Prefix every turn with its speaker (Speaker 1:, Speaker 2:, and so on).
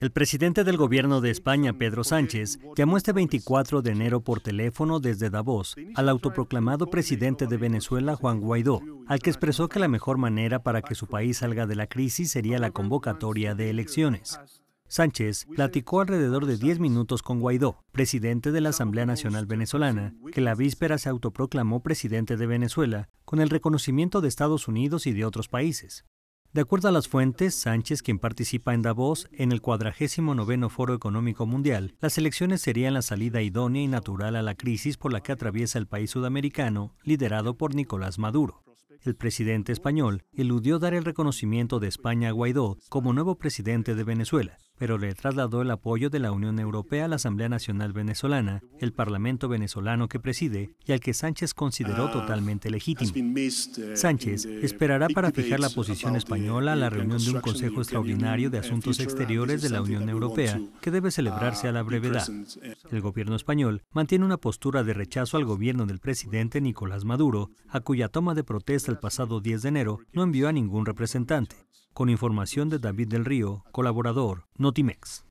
Speaker 1: El presidente del gobierno de España, Pedro Sánchez, llamó este 24 de enero por teléfono desde Davos al autoproclamado presidente de Venezuela, Juan Guaidó, al que expresó que la mejor manera para que su país salga de la crisis sería la convocatoria de elecciones. Sánchez platicó alrededor de 10 minutos con Guaidó, presidente de la Asamblea Nacional Venezolana, que la víspera se autoproclamó presidente de Venezuela, con el reconocimiento de Estados Unidos y de otros países. De acuerdo a las fuentes, Sánchez, quien participa en Davos en el 49 Foro Económico Mundial, las elecciones serían la salida idónea y natural a la crisis por la que atraviesa el país sudamericano, liderado por Nicolás Maduro. El presidente español eludió dar el reconocimiento de España a Guaidó como nuevo presidente de Venezuela, pero le trasladó el apoyo de la Unión Europea a la Asamblea Nacional Venezolana, el Parlamento venezolano que preside y al que Sánchez consideró ah, totalmente legítimo.
Speaker 2: Eh, Sánchez esperará para fijar la posición española
Speaker 1: a la reunión de un Consejo Extraordinario de eh, Asuntos Exteriores de la Unión Europea, que debe celebrarse a la uh, brevedad. Eh. El gobierno español mantiene una postura de rechazo al gobierno del presidente Nicolás Maduro, a cuya toma de protesta el pasado 10 de enero no envió a ningún representante. Con información de David del Río, colaborador, Notimex.